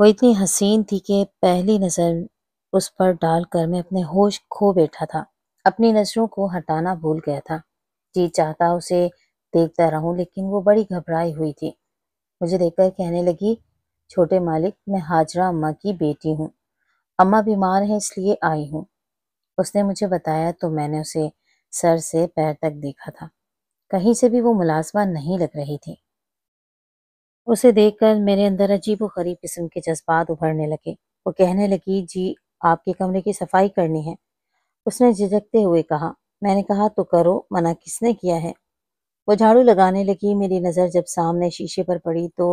वो इतनी हसीन थी कि पहली नज़र उस पर डालकर मैं अपने होश खो बैठा था अपनी नज़रों को हटाना भूल गया था जी चाहता उसे देखता रहूं लेकिन वो बड़ी घबराई हुई थी मुझे देखकर कहने लगी छोटे मालिक मैं हाजरा अम्मा की बेटी हूँ अम्मा बीमार हैं इसलिए आई हूँ उसने मुझे बताया तो मैंने उसे सर से पैर तक देखा था कहीं से भी वो मुलाजमा नहीं लग रही थी उसे देखकर मेरे अंदर अजीब व गरीब किस्म के जज्बात उभरने लगे वो कहने लगी जी आपके कमरे की सफाई करनी है उसने झिझकते हुए कहा मैंने कहा तो करो मना किसने किया है वो झाड़ू लगाने लगी मेरी नज़र जब सामने शीशे पर पड़ी तो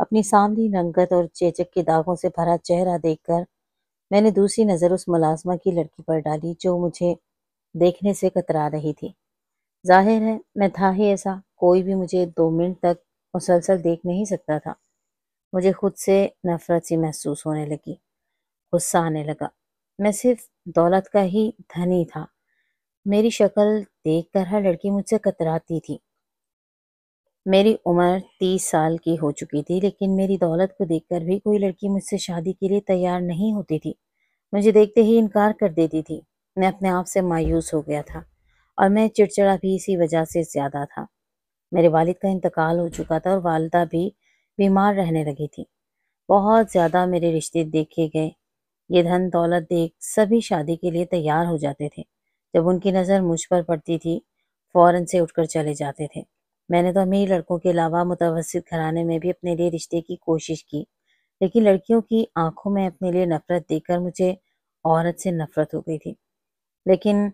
अपनी सामने रंगत और चेचक के दागों से भरा चेहरा देखकर मैंने दूसरी नज़र उस मुलाजमा की लड़की पर डाली जो मुझे देखने से कतरा रही थी जाहिर है मैं था ही ऐसा कोई भी मुझे दो मिनट तक मुसलसल देख नहीं सकता था मुझे खुद से नफरत सी महसूस होने लगी गुस्सा आने लगा मैं सिर्फ दौलत का ही धनी था मेरी शक्ल देख कर हर लड़की मुझसे कतराती थी मेरी उम्र तीस साल की हो चुकी थी लेकिन मेरी दौलत को देखकर भी कोई लड़की मुझसे शादी के लिए तैयार नहीं होती थी मुझे देखते ही इनकार कर देती थी मैं अपने आप से मायूस हो गया था और मैं चिड़चिड़ा भी इसी वजह से ज़्यादा था मेरे वालिद का इंतकाल हो चुका था और वालदा भी बीमार रहने लगी थी बहुत ज़्यादा मेरे रिश्ते देखे गए ये धन दौलत देख सभी शादी के लिए तैयार हो जाते थे जब उनकी नज़र मुझ पर पड़ती थी फ़ौरन से उठकर चले जाते थे मैंने तो अमीर लड़कों के अलावा मुतवसत घराने में भी अपने लिए रिश्ते की कोशिश की लेकिन लड़कियों की आंखों में अपने लिए नफ़रत देखकर मुझे औरत से नफ़रत हो गई थी लेकिन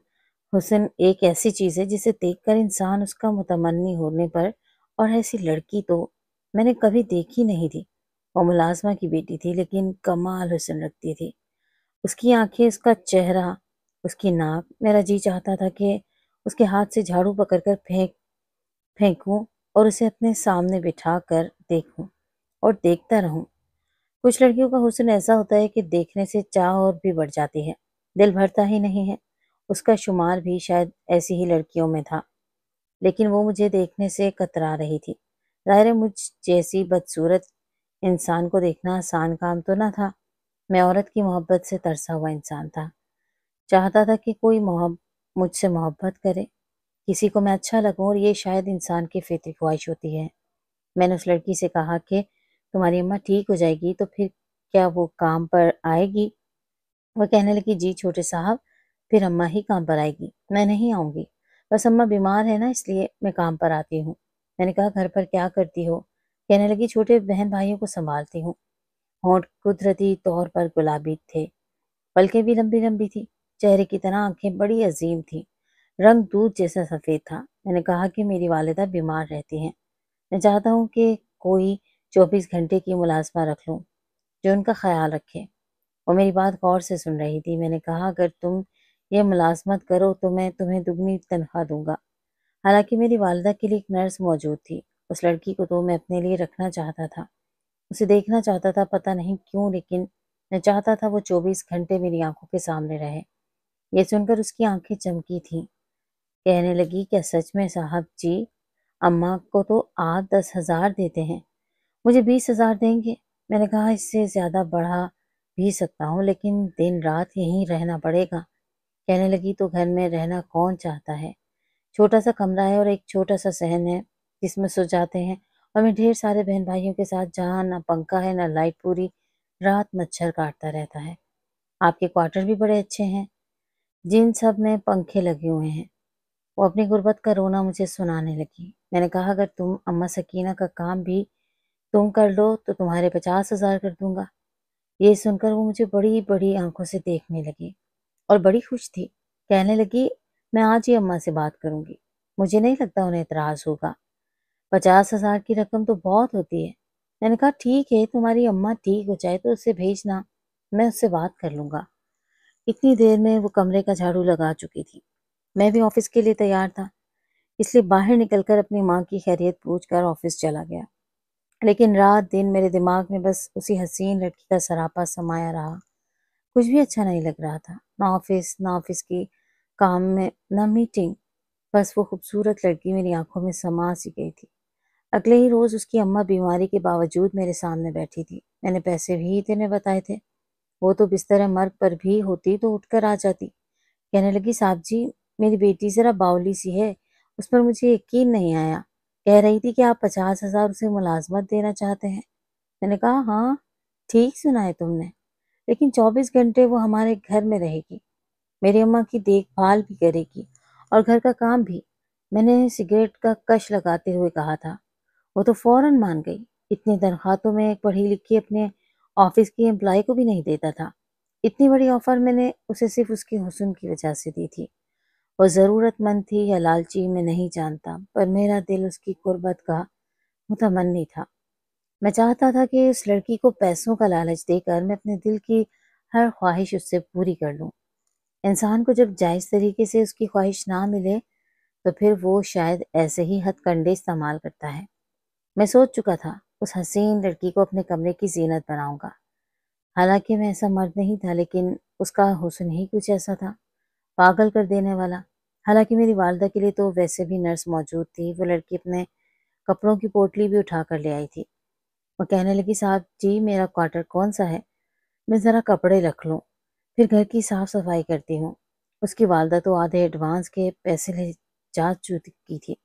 हुसन एक ऐसी चीज़ है जिसे देखकर इंसान उसका मुतमनी होने पर और ऐसी लड़की तो मैंने कभी देखी नहीं थी वो मुलाजमा की बेटी थी लेकिन कमाल हुसन रखती थी उसकी आंखें उसका चेहरा उसकी नाक मेरा जी चाहता था कि उसके हाथ से झाड़ू पकड़कर फेंक फेंकूं और उसे अपने सामने बिठा कर देखूं और देखता रहूं कुछ लड़कियों का हुसन ऐसा होता है कि देखने से चाह और भी बढ़ जाती है दिल भरता ही नहीं है उसका शुमार भी शायद ऐसी ही लड़कियों में था लेकिन वो मुझे देखने से कतरा रही थी ज़ाहिर मुझ जैसी बदसूरत इंसान को देखना आसान काम तो ना था मैं औरत की मोहब्बत से तरसा हुआ इंसान था चाहता था कि कोई मुझसे मोहब्बत करे किसी को मैं अच्छा लगूँ और ये शायद इंसान की फितरी ख्वाहिश होती है मैंने उस लड़की से कहा कि तुम्हारी अम्मा ठीक हो जाएगी तो फिर क्या वो काम पर आएगी वह कहने लगी जी छोटे साहब फिर अम्मा ही काम पर आएगी मैं नहीं आऊँगी बस अम्मा बीमार है ना इसलिए मैं काम पर आती हूँ मैंने कहा घर पर क्या करती हो कहने लगी छोटे बहन भाइयों को संभालती हूँ होंठ कुदरती तौर पर गुलाबी थे पलकें भी लंबी लंबी थी चेहरे की तरह आंखें बड़ी अजीम थी रंग दूध जैसा सफ़ेद था मैंने कहा कि मेरी वालदा बीमार रहती हैं मैं चाहता हूँ कि कोई चौबीस घंटे की मुलाजमा रख लूँ जो उनका ख्याल रखे वो मेरी बात गौर से सुन रही थी मैंने कहा अगर तुम यह मुलाजमत करो तो मैं तुम्हें दुगनी तनख्वाह दूंगा हालांकि मेरी वालदा के लिए एक नर्स मौजूद थी उस लड़की को तो मैं अपने लिए रखना चाहता था उसे देखना चाहता था पता नहीं क्यों लेकिन मैं चाहता था वो चौबीस घंटे मेरी आंखों के सामने रहे यह सुनकर उसकी आंखें चमकी थीं कहने लगी क्या सच में साहब जी अम्मा को तो आप दस हज़ार देते हैं मुझे बीस हज़ार देंगे मैंने कहा इससे ज़्यादा बढ़ा भी सकता हूँ लेकिन दिन रात यहीं रहना पड़ेगा कहने लगी तो घर में रहना कौन चाहता है छोटा सा कमरा है और एक छोटा सा सहन है जिसमें सो जाते हैं और मैं ढेर सारे बहन भाइयों के साथ जहाँ ना पंखा है ना लाइट पूरी रात मच्छर काटता रहता है आपके क्वार्टर भी बड़े अच्छे हैं जिन सब में पंखे लगे हुए हैं वो अपनी गुर्बत का रोना मुझे सुनाने लगी मैंने कहा अगर तुम अम्मा सकीना का काम भी तुम कर लो तो तुम्हारे पचास हज़ार कर दूंगा ये सुनकर वो मुझे बड़ी बड़ी आंखों से देखने लगी और बड़ी खुश थी कहने लगी मैं आज ही अम्मा से बात करूंगी मुझे नहीं लगता उन्हें इतराज होगा पचास हजार की रकम तो बहुत होती है मैंने कहा ठीक है तुम्हारी अम्मा ठीक हो जाए तो उसे भेजना मैं उससे बात कर लूँगा इतनी देर में वो कमरे का झाड़ू लगा चुकी थी मैं भी ऑफिस के लिए तैयार था इसलिए बाहर निकलकर अपनी माँ की खैरियत पूछ कर ऑफिस चला गया लेकिन रात दिन मेरे दिमाग में बस उसी हसीन लड़की का सरापा समाया रहा कुछ भी अच्छा नहीं लग रहा था ना ऑफिस ना ऑफिस की काम में ना मीटिंग बस वो खूबसूरत लड़की मेरी आंखों में समा सी गई थी अगले ही रोज़ उसकी अम्मा बीमारी के बावजूद मेरे सामने बैठी थी मैंने पैसे भी देने बताए थे वो तो बिस्तर मर्ग पर भी होती तो उठकर आ जाती कहने लगी साहब जी मेरी बेटी ज़रा बावली सी है उस पर मुझे यकीन नहीं आया कह रही थी कि आप पचास हज़ार उसे मुलाजमत देना चाहते हैं मैंने कहा हाँ ठीक सुना है तुमने लेकिन 24 घंटे वो हमारे घर में रहेगी मेरी अम्मा की देखभाल भी करेगी और घर का काम भी मैंने सिगरेट का कश लगाते हुए कहा था वो तो फौरन मान गई इतनी तनख्वाहों में एक पढ़ी लिखी अपने ऑफिस की एम्प्लॉय को भी नहीं देता था इतनी बड़ी ऑफ़र मैंने उसे सिर्फ उसके हुसन की वजह से दी थी वो ज़रूरतमंद थी या लालची मैं नहीं जानता पर मेरा दिल उसकी गुर्बत का मुतमन्नी था मैं चाहता था कि इस लड़की को पैसों का लालच देकर मैं अपने दिल की हर ख्वाहिश उससे पूरी कर लूँ इंसान को जब जायज़ तरीके से उसकी ख्वाहिश ना मिले तो फिर वो शायद ऐसे ही हथकंडे इस्तेमाल करता है मैं सोच चुका था उस हसीन लड़की को अपने कमरे की जीनत बनाऊंगा हालांकि मैं ऐसा मर्द नहीं था लेकिन उसका हुसन ही कुछ ऐसा था पागल कर देने वाला हालांकि मेरी वालदा के लिए तो वैसे भी नर्स मौजूद थी वो लड़की अपने कपड़ों की पोटली भी उठा कर ले आई थी वह कहने लगी साहब जी मेरा क्वार्टर कौन सा है मैं ज़रा कपड़े रख लूँ फिर घर की साफ़ सफाई करती हूँ उसकी वालदा तो आधे एडवांस के पैसे ले जा चुकी थी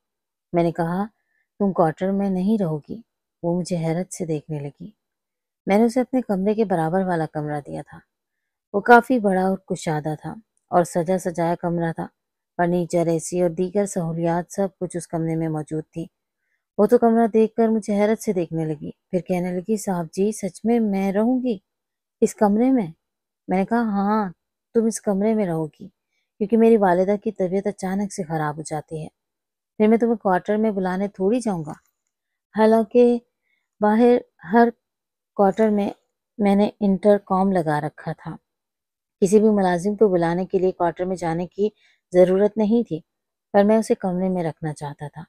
मैंने कहा तुम क्वार्टर में नहीं रहोगी वो मुझे हैरत से देखने लगी मैंने उसे अपने कमरे के बराबर वाला कमरा दिया था वो काफ़ी बड़ा और कुशादा था और सजा सजाया कमरा था फर्नीचर ए और दीगर सहूलियात सब कुछ उस कमरे में मौजूद थी वो तो कमरा देखकर मुझे हैरत से देखने लगी फिर कहने लगी साहब जी सच में मैं रहूंगी इस कमरे में मैंने कहा हाँ तुम इस कमरे में रहोगी क्योंकि मेरी वालदा की तबीयत अचानक से ख़राब हो जाती है फिर मैं तुम्हें क्वार्टर में बुलाने थोड़ी जाऊंगा हालांकि बाहर हर क्वार्टर में मैंने इंटरकॉम लगा रखा था किसी भी मुलाजिम को बुलाने के लिए क्वार्टर में जाने की ज़रूरत नहीं थी पर मैं उसे कमरे में रखना चाहता था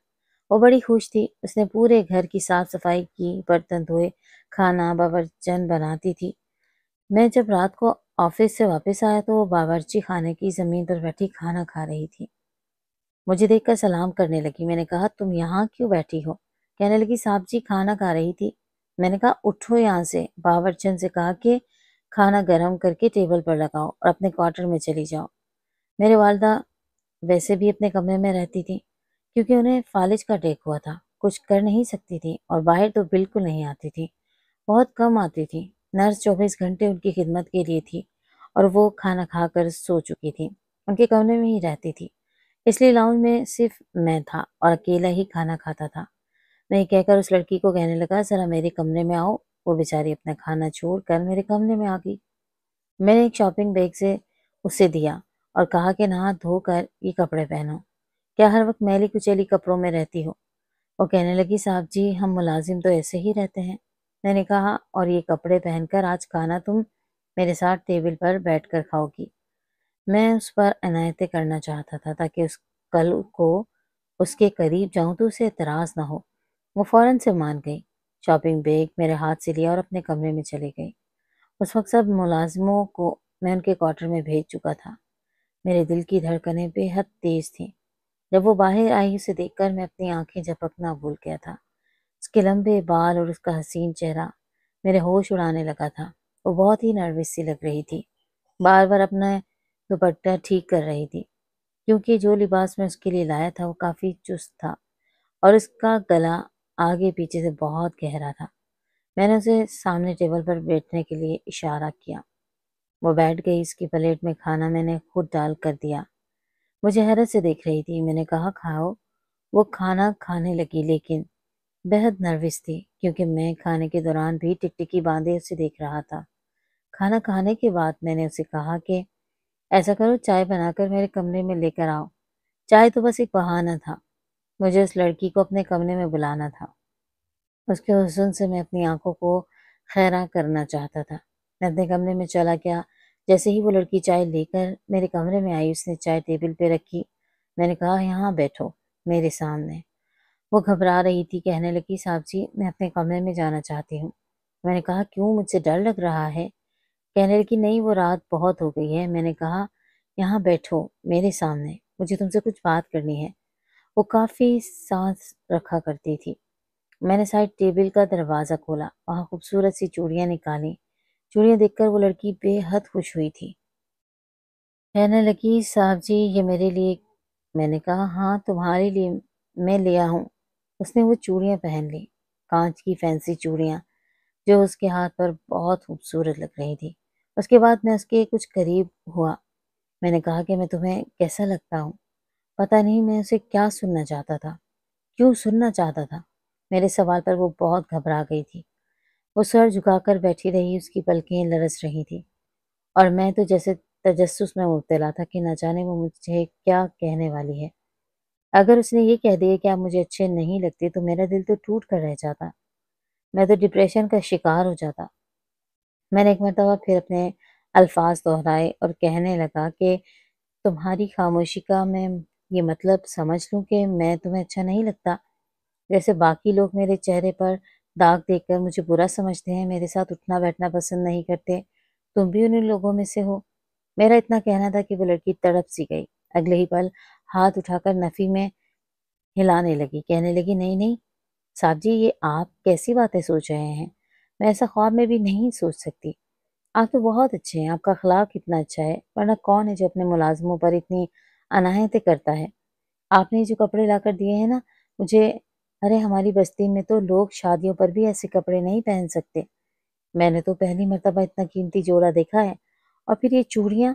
वो बड़ी खुश थी उसने पूरे घर की साफ सफाई की बर्तन धोए खाना बावरचन बनाती थी मैं जब रात को ऑफिस से वापस आया तो वो बावरची खाने की ज़मीन पर बैठी खाना खा रही थी मुझे देखकर सलाम करने लगी मैंने कहा तुम यहाँ क्यों बैठी हो कहने लगी साहब जी खाना खा रही थी मैंने कहा उठो यहाँ से बावरचन से कहा कि खाना गर्म करके टेबल पर लगाओ और अपने क्वार्टर में चली जाओ मेरे वालदा वैसे भी अपने कमरे में रहती थी क्योंकि उन्हें फालिज का टेक हुआ था कुछ कर नहीं सकती थी और बाहर तो बिल्कुल नहीं आती थी बहुत कम आती थी नर्स चौबीस घंटे उनकी खिदमत के लिए थी और वो खाना खाकर सो चुकी थी उनके कमरे में ही रहती थी इसलिए लाउंज में सिर्फ मैं था और अकेला ही खाना खाता था मैं कहकर उस लड़की को कहने लगा ज़रा मेरे कमरे में आओ वो बेचारी अपना खाना छोड़ कर मेरे कमरे में आ गई मैंने एक शॉपिंग बैग से उसे दिया और कहा कि नहा धोकर ये कपड़े पहनो क्या हर वक्त मैली कुचैली कपड़ों में रहती हो वो कहने लगी साहब जी हम मुलाजिम तो ऐसे ही रहते हैं मैंने कहा और ये कपड़े पहनकर आज खाना तुम मेरे साथ टेबल पर बैठ कर खाओगी मैं उस पर अनायतें करना चाहता था ताकि उस कल को उसके करीब जाऊं तो उसे एतराज़ ना हो वो फ़ौरन से मान गई शॉपिंग बैग मेरे हाथ से लिया और अपने कमरे में चले गई उस वक्त सब मुलाजमों को मैं उनके क्वार्टर में भेज चुका था मेरे दिल की धड़कनें बेहद तेज़ थीं जब वो बाहर आई उसे देखकर मैं अपनी आंखें झपकना भूल गया था उसके लंबे बाल और उसका हसीन चेहरा मेरे होश उड़ाने लगा था वो बहुत ही नर्वस सी लग रही थी बार बार अपना दुपट्टा ठीक कर रही थी क्योंकि जो लिबास मैं उसके लिए लाया था वो काफ़ी चुस्त था और उसका गला आगे पीछे से बहुत गहरा था मैंने उसे सामने टेबल पर बैठने के लिए इशारा किया वो बैठ गई इसकी प्लेट में खाना मैंने खुद डाल कर दिया मुझे हैरत से देख रही थी मैंने कहा खाओ वो खाना खाने लगी लेकिन बेहद नर्वस थी क्योंकि मैं खाने के दौरान भी टिकटिकी बांधे उसे देख रहा था खाना खाने के बाद मैंने उसे कहा कि ऐसा करो चाय बनाकर मेरे कमरे में लेकर आओ चाय तो बस एक बहाना था मुझे उस लड़की को अपने कमरे में बुलाना था उसके हुसन से मैं अपनी आंखों को खैरा करना चाहता था मैं अपने कमरे में चला गया जैसे ही वो लड़की चाय लेकर मेरे कमरे में आई उसने चाय टेबल पे रखी मैंने कहा यहाँ बैठो मेरे सामने वो घबरा रही थी कहने लगी साहब जी मैं अपने कमरे में जाना चाहती हूँ मैंने कहा क्यों मुझसे डर लग रहा है कहने लगी नहीं वो रात बहुत हो गई है मैंने कहा यहाँ बैठो मेरे सामने मुझे तुमसे कुछ बात करनी है वो काफ़ी सांस रखा करती थी मैंने साइड टेबल का दरवाज़ा खोला वहाँ खूबसूरत सी चूड़ियाँ निकाली चूड़ियाँ देखकर वो लड़की बेहद खुश हुई थी कहने लगी साहब जी ये मेरे लिए मैंने कहा हाँ तुम्हारे लिए मैं लिया हूँ उसने वो चूड़ियाँ पहन ली कांच की फैंसी चूड़ियाँ जो उसके हाथ पर बहुत खूबसूरत लग रही थी उसके बाद मैं उसके कुछ करीब हुआ मैंने कहा कि मैं तुम्हें कैसा लगता हूँ पता नहीं मैं उसे क्या सुनना चाहता था क्यों सुनना चाहता था मेरे सवाल पर वो बहुत घबरा गई थी वो सर झुकाकर बैठी रही उसकी पलकें लरस रही थी और मैं तो जैसे तजस्स में मुबतला था कि ना जाने वो मुझे क्या कहने वाली है अगर उसने ये कह दिया कि आप मुझे अच्छे नहीं लगते तो मेरा दिल तो टूट कर रह जाता मैं तो डिप्रेशन का शिकार हो जाता मैंने एक मरतबा फिर अपने अल्फाज दोहराए और कहने लगा कि तुम्हारी खामोशी का मैं ये मतलब समझ लूँ कि मैं तुम्हें अच्छा नहीं लगता जैसे बाकी लोग मेरे चेहरे पर दाग देखकर मुझे बुरा समझते हैं मेरे साथ उठना बैठना पसंद नहीं करते तुम भी उन लोगों में से हो मेरा इतना कहना था कि वो लड़की तड़प सी गई अगले ही पल हाथ उठाकर नफ़ी में हिलाने लगी कहने लगी नहीं नहीं साहब जी ये आप कैसी बातें सोच रहे हैं मैं ऐसा ख्वाब में भी नहीं सोच सकती आप तो बहुत अच्छे हैं आपका अखलाक इतना अच्छा है वरना कौन है जो अपने मुलाजमों पर इतनी अनाहतें करता है आपने जो कपड़े ला कर दिए हैं ना मुझे अरे हमारी बस्ती में तो लोग शादियों पर भी ऐसे कपड़े नहीं पहन सकते मैंने तो पहली मरतबा इतना कीमती जोड़ा देखा है और फिर ये चूड़ियाँ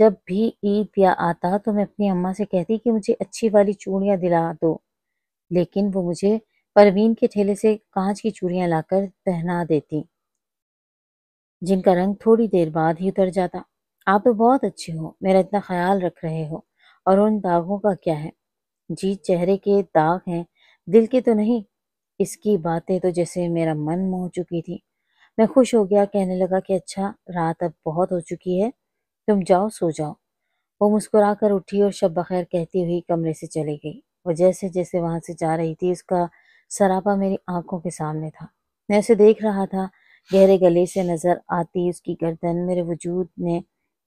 जब भी ईद या आता तो मैं अपनी अम्मा से कहती कि मुझे अच्छी वाली चूड़ियाँ दिला दो लेकिन वो मुझे परवीन के ठेले से कांच की चूड़ियाँ लाकर पहना देती जिनका रंग थोड़ी देर बाद ही उतर जाता आप तो बहुत अच्छे हो मेरा इतना ख्याल रख रहे हो और उन दागों का क्या है जी चेहरे के दाग हैं दिल की तो नहीं इसकी बातें तो जैसे मेरा मन मोह चुकी थी मैं खुश हो गया कहने लगा कि अच्छा रात अब बहुत हो चुकी है तुम जाओ सो जाओ वो मुस्कुरा कर उठी और शब बखैर कहती हुई कमरे से चली गई वो जैसे जैसे वहाँ से जा रही थी उसका सरापा मेरी आंखों के सामने था मैं उसे देख रहा था गहरे गले से नज़र आती उसकी गर्दन मेरे वजूद ने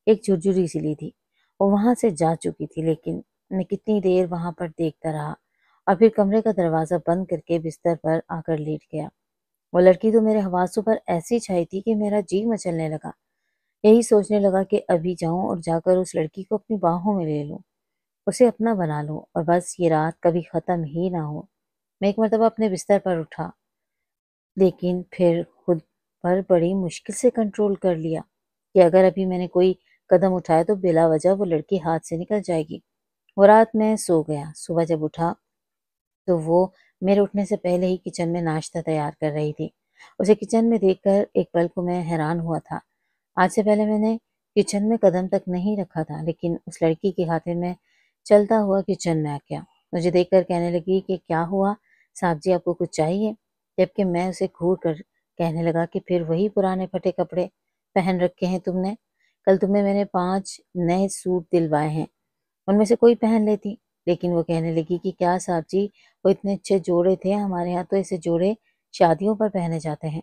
एक झुरझुरी सी ली थी वो वहाँ से जा चुकी थी लेकिन मैं कितनी देर वहाँ पर देखता रहा और फिर कमरे का दरवाज़ा बंद करके बिस्तर पर आकर लेट गया वो लड़की तो मेरे हवासों पर ऐसी छाई थी कि मेरा जी मचलने लगा यही सोचने लगा कि अभी जाऊं और जाकर उस लड़की को अपनी बाहों में ले लूं उसे अपना बना लूं और बस ये रात कभी ख़त्म ही ना हो मैं एक मरतबा अपने बिस्तर पर उठा लेकिन फिर खुद पर बड़ी मुश्किल से कंट्रोल कर लिया कि अगर अभी मैंने कोई कदम उठाया तो बिला वजह वो लड़की हाथ से निकल जाएगी वो रात मैं सो गया सुबह जब उठा तो वो मेरे उठने से पहले ही किचन में नाश्ता तैयार कर रही थी उसे किचन में देखकर एक पल को मैं हैरान हुआ था आज से पहले मैंने किचन में कदम तक नहीं रखा था लेकिन उस लड़की के खातिर में चलता हुआ किचन में आ गया मुझे देखकर कहने लगी कि क्या हुआ साहब जी आपको कुछ चाहिए जबकि मैं उसे घूर कर कहने लगा कि फिर वही पुराने फटे कपड़े पहन रखे हैं तुमने कल तुम्हें मैंने पांच नए सूट दिलवाए हैं उनमें से कोई पहन लेती लेकिन वो कहने लगी कि क्या साहब जी वो इतने अच्छे जोड़े थे हमारे यहाँ तो ऐसे जोड़े शादियों पर पहने जाते हैं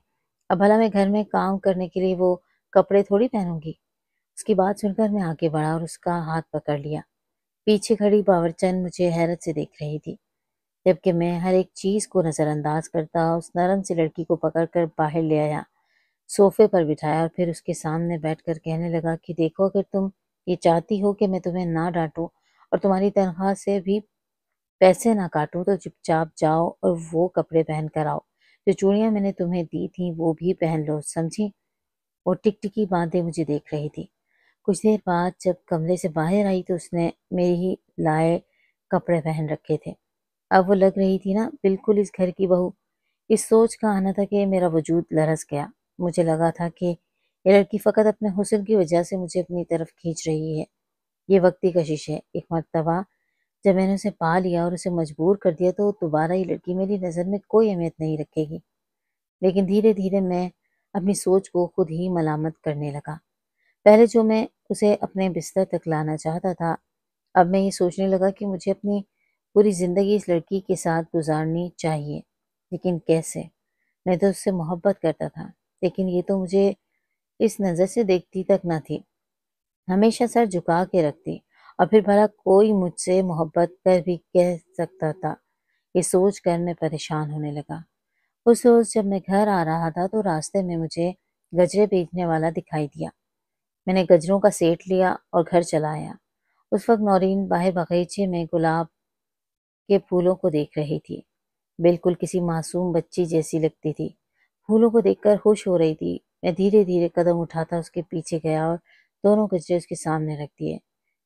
अब भला मैं घर में काम करने के लिए वो कपड़े थोड़ी पहनूंगी उसकी बात सुनकर मैं आगे बढ़ा और उसका हाथ पकड़ लिया पीछे खड़ी बावरचंद मुझे हैरत से देख रही थी जबकि मैं हर एक चीज़ को नज़रअंदाज करता उस नरम सी लड़की को पकड़कर बाहर ले आया सोफे पर बिठाया और फिर उसके सामने बैठकर कहने लगा कि देखो अगर तुम ये चाहती हो कि मैं तुम्हें ना डांटूं और तुम्हारी तनख्वाह से भी पैसे ना काटूं तो चुपचाप जाओ और वो कपड़े पहन कर आओ जो चूड़ियाँ मैंने तुम्हें दी थी वो भी पहन लो समझी वो टिकटिकी बांधे मुझे देख रही थी कुछ देर बाद जब कमरे से बाहर आई तो उसने मेरे ही लाए कपड़े पहन रखे थे अब वो लग रही थी ना बिल्कुल इस घर की बहू इस सोच का आना था कि मेरा वजूद लरस गया मुझे लगा था कि ये लड़की फ़कत अपने हुसन की वजह से मुझे अपनी तरफ खींच रही है ये वक्ती कशिश है एक मरतबा जब मैंने उसे पा लिया और उसे मजबूर कर दिया तो दोबारा ये लड़की मेरी नज़र में कोई अहमियत नहीं रखेगी लेकिन धीरे धीरे मैं अपनी सोच को खुद ही मलामत करने लगा पहले जो मैं उसे अपने बिस्तर तक लाना चाहता था अब मैं ये सोचने लगा कि मुझे अपनी पूरी ज़िंदगी इस लड़की के साथ गुजारनी चाहिए लेकिन कैसे मैं तो उससे मोहब्बत करता था लेकिन ये तो मुझे इस नज़र से देखती तक ना थी हमेशा सर झुका के रखती और फिर भला कोई मुझसे मोहब्बत कर भी कह सकता था ये सोच कर मैं परेशान होने लगा उस रोज जब मैं घर आ रहा था तो रास्ते में मुझे गजरे बेचने वाला दिखाई दिया मैंने गजरों का सेट लिया और घर चलाया उस वक्त नौरीन बाहर बगीचे में गुलाब के फूलों को देख रही थी बिल्कुल किसी मासूम बच्ची जैसी लगती थी फूलों को देखकर खुश हो रही थी मैं धीरे धीरे कदम उठाता उसके पीछे गया और दोनों गजरे उसके सामने रख दिए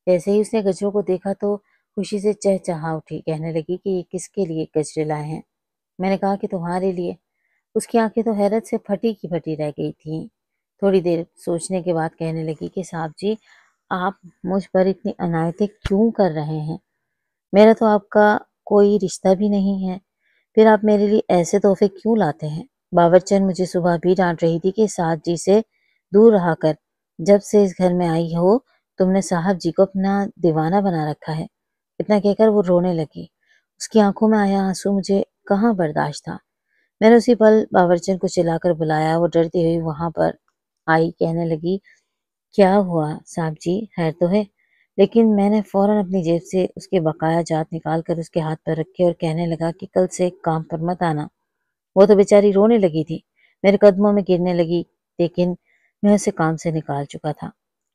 जैसे ही उसने गजरों को देखा तो खुशी से चहचहा उठी कहने लगी कि ये किसके लिए गजरे लाए हैं मैंने कहा कि तुम्हारे लिए उसकी आंखें तो हैरत से फटी की फटी रह गई थीं थोड़ी देर सोचने के बाद कहने लगी कि साहब जी आप मुझ पर इतनी अनायतें क्यों कर रहे हैं मेरा तो आपका कोई रिश्ता भी नहीं है फिर आप मेरे लिए ऐसे तोहफे क्यों लाते हैं बावरचंद मुझे सुबह भी डांट रही थी कि साथ जी से दूर रहा कर जब से इस घर में आई हो तुमने साहब जी को अपना दीवाना बना रखा है इतना कहकर वो रोने लगी उसकी आंखों में आया आंसू मुझे कहाँ बर्दाश्त था मैंने उसी पल बावरचन को चिल्लाकर बुलाया वो डरती हुई वहां पर आई कहने लगी क्या हुआ साहब जी खैर तो है लेकिन मैंने फौरन अपनी जेब से उसके बकाया जात निकाल कर उसके हाथ पर रखे और कहने लगा कि कल से काम पर मत आना वो तो बेचारी रोने लगी थी मेरे कदमों में गिरने लगी लेकिन मैं उसे काम से निकाल चुका था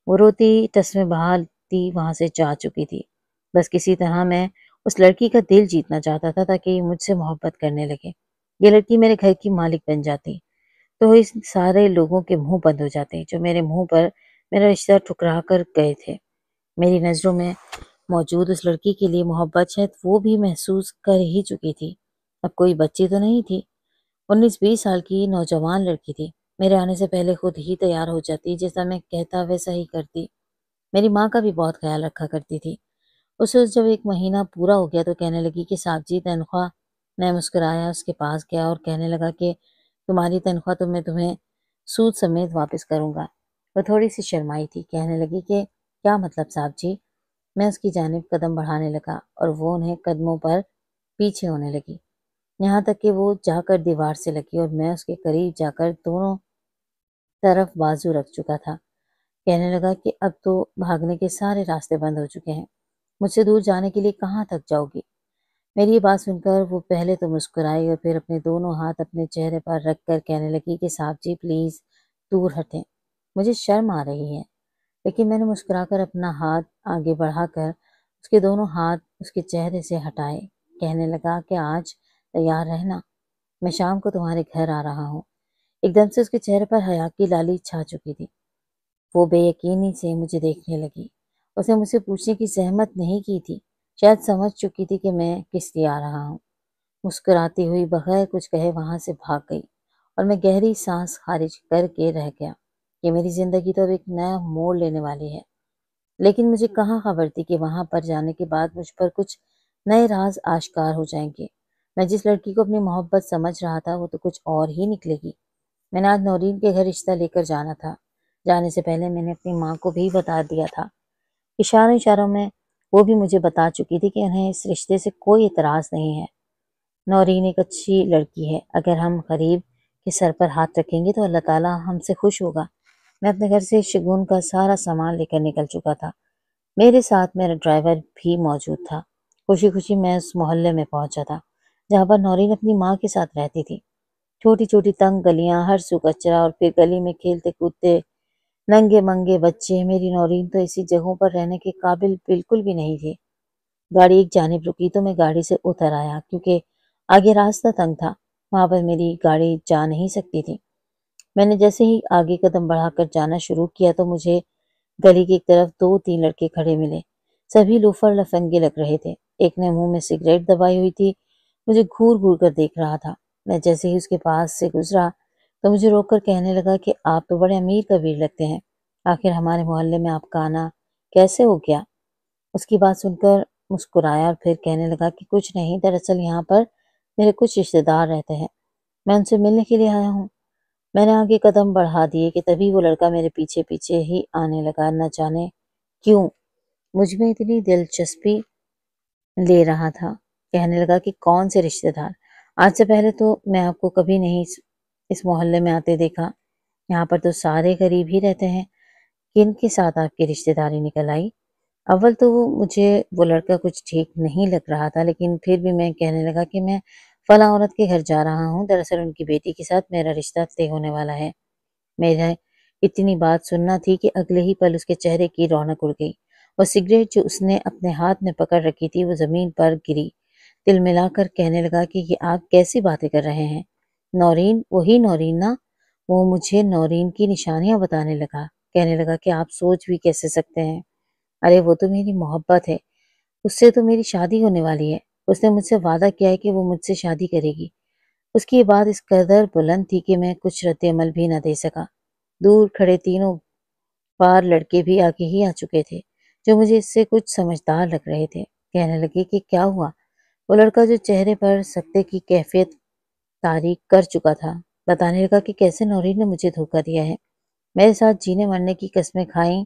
वो रोती टस बहाती वहां से जा चुकी थी बस किसी तरह मैं उस लड़की का दिल जीतना चाहता था ताकि मुझसे मोहब्बत करने लगे ये लड़की मेरे घर की मालिक बन जाती तो इस सारे लोगों के मुंह बंद हो जाते जो मेरे मुंह पर मेरा रिश्ता ठुकरा कर गए थे मेरी नज़रों में मौजूद उस लड़की के लिए मोहब्बत शायद वो भी महसूस कर ही चुकी थी अब कोई बच्ची तो नहीं थी उन्नीस बीस साल की नौजवान लड़की थी मेरे आने से पहले खुद ही तैयार हो जाती जैसा मैं कहता वैसा ही करती मेरी माँ का भी बहुत ख्याल रखा करती थी उसे जब एक महीना पूरा हो गया तो कहने लगी कि साहब जी तनख्वाह मैं मुस्कराया उसके पास गया और कहने लगा कि तुम्हारी तनख्वाह तो मैं तुम्हें सूद समेत वापस करूँगा वह थोड़ी सी शर्माई थी कहने लगी कि क्या मतलब साहब जी मैं उसकी जानब कदम बढ़ाने लगा और वो उन्हें कदमों पर पीछे होने लगी यहाँ तक कि वो जाकर दीवार से लगी और मैं उसके करीब जाकर दोनों तरफ बाजू रख चुका था कहने लगा कि अब तो भागने के सारे रास्ते बंद हो चुके हैं मुझसे दूर जाने के लिए कहाँ तक जाओगी मेरी ये बात सुनकर वो पहले तो मुस्कुराई और फिर अपने दोनों हाथ अपने चेहरे पर रख कर कहने लगी कि साहब जी प्लीज़ दूर हटें मुझे शर्म आ रही है लेकिन मैंने मुस्कुराकर अपना हाथ आगे बढ़ाकर उसके दोनों हाथ उसके चेहरे से हटाए कहने लगा कि आज तैयार रहना मैं शाम को तुम्हारे घर आ रहा हूँ एकदम से उसके चेहरे पर हया की लाली छा चुकी थी वो बेयकीनी से मुझे देखने लगी उसने मुझसे पूछने की सहमत नहीं की थी शायद समझ चुकी थी कि मैं किस लिए आ रहा हूँ मुस्कुराती हुई बगैर कुछ कहे वहाँ से भाग गई और मैं गहरी सांस खारिज करके रह गया कि मेरी ज़िंदगी तो अब एक नया मोड़ लेने वाली है लेकिन मुझे कहाँ खबर थी कि वहाँ पर जाने के बाद मुझ पर कुछ नए राज आश्कार हो जाएंगे मैं जिस लड़की को अपनी मोहब्बत समझ रहा था वो तो कुछ और ही निकलेगी मैंने आज नौरीन के घर रिश्ता लेकर जाना था जाने से पहले मैंने अपनी माँ को भी बता दिया था इशारों इशारों में वो भी मुझे बता चुकी थी कि उन्हें इस रिश्ते से कोई इतराज़ नहीं है नौरीन एक अच्छी लड़की है अगर हम गरीब के सर पर हाथ रखेंगे तो अल्लाह ताला हमसे खुश होगा मैं अपने घर से शगुन का सारा सामान लेकर निकल चुका था मेरे साथ मेरा ड्राइवर भी मौजूद था खुशी खुशी मैं उस मोहल्ले में पहुंचा था जहाँ पर नौरीन अपनी माँ के साथ रहती थी छोटी छोटी तंग गलियां हर सू कचरा और फिर गली में खेलते कूदते नंगे मंगे बच्चे मेरी नौरीन तो ऐसी जगहों पर रहने के काबिल बिल्कुल भी नहीं थी गाड़ी एक जानब रुकी तो मैं गाड़ी से उतर आया क्योंकि आगे रास्ता तंग था वहाँ पर मेरी गाड़ी जा नहीं सकती थी मैंने जैसे ही आगे कदम बढ़ाकर जाना शुरू किया तो मुझे गली की एक तरफ दो तीन लड़के खड़े मिले सभी लोफर लफंगे लग रहे थे एक ने मुंह में सिगरेट दबाई हुई थी मुझे घूर घूर कर देख रहा था मैं जैसे ही उसके पास से गुजरा तो मुझे रोक कर कहने लगा कि आप तो बड़े अमीर कबीर लगते हैं आखिर हमारे मोहल्ले में आपका आना कैसे हो गया उसकी बात सुनकर मुस्कुराया और फिर कहने लगा कि कुछ नहीं दरअसल यहाँ पर मेरे कुछ रिश्तेदार रहते हैं मैं उनसे मिलने के लिए आया हूँ मैंने आगे कदम बढ़ा दिए कि तभी वो लड़का मेरे पीछे पीछे ही आने लगा न जाने क्यों मुझ में इतनी दिलचस्पी ले रहा था कहने लगा कि कौन से रिश्तेदार आज से पहले तो मैं आपको कभी नहीं इस, मोहल्ले में आते देखा यहाँ पर तो सारे गरीब ही रहते हैं किन के साथ आपकी रिश्तेदारी निकल आई अव्वल तो वो मुझे वो लड़का कुछ ठीक नहीं लग रहा था लेकिन फिर भी मैं कहने लगा कि मैं फला औरत के घर जा रहा हूँ दरअसल उनकी बेटी के साथ मेरा रिश्ता तय होने वाला है मेरा इतनी बात सुनना थी कि अगले ही पल उसके चेहरे की रौनक उड़ गई और सिगरेट जो उसने अपने हाथ में पकड़ रखी थी वो ज़मीन पर गिरी तिल मिलाकर कहने लगा कि ये आप कैसी बातें कर रहे हैं नौरीन वही नौरीन ना वो मुझे नौरीन की निशानियां बताने लगा कहने लगा कि आप सोच भी कैसे सकते हैं अरे वो तो मेरी मोहब्बत है उससे तो मेरी शादी होने वाली है उसने मुझसे वादा किया है कि वो मुझसे शादी करेगी उसकी बात इस कदर बुलंद थी कि मैं कुछ रद्द अमल भी ना दे सका दूर खड़े तीनों पार लड़के भी आगे ही आ चुके थे जो मुझे इससे कुछ समझदार लग रहे थे कहने लगे कि क्या हुआ वो लड़का जो चेहरे पर सत्य की कैफियत तारीख कर चुका था बताने लगा कि कैसे नौरीन ने मुझे धोखा दिया है मेरे साथ जीने मरने की कस्में खाई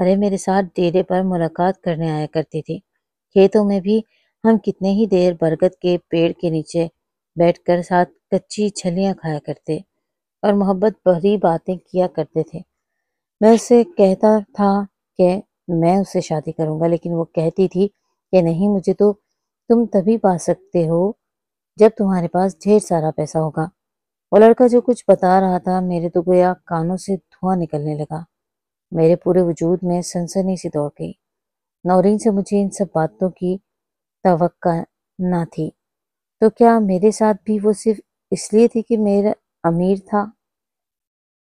अरे मेरे साथ डेरे पर मुलाकात करने आया करती थी खेतों में भी हम कितने ही देर बरगद के पेड़ के नीचे बैठकर साथ कच्ची छलियां खाया करते और मोहब्बत भरी बातें किया करते थे मैं उसे कहता था कि मैं उससे शादी करूंगा लेकिन वो कहती थी कि नहीं मुझे तो तुम तभी पा सकते हो जब तुम्हारे पास ढेर सारा पैसा होगा वो लड़का जो कुछ बता रहा था मेरे तो गोया कानों से धुआं निकलने लगा मेरे पूरे वजूद में सनसनी सी दौड़ गई नौरीन से मुझे इन सब बातों की तवक्का ना थी तो क्या मेरे साथ भी वो सिर्फ इसलिए थी कि मेरा अमीर था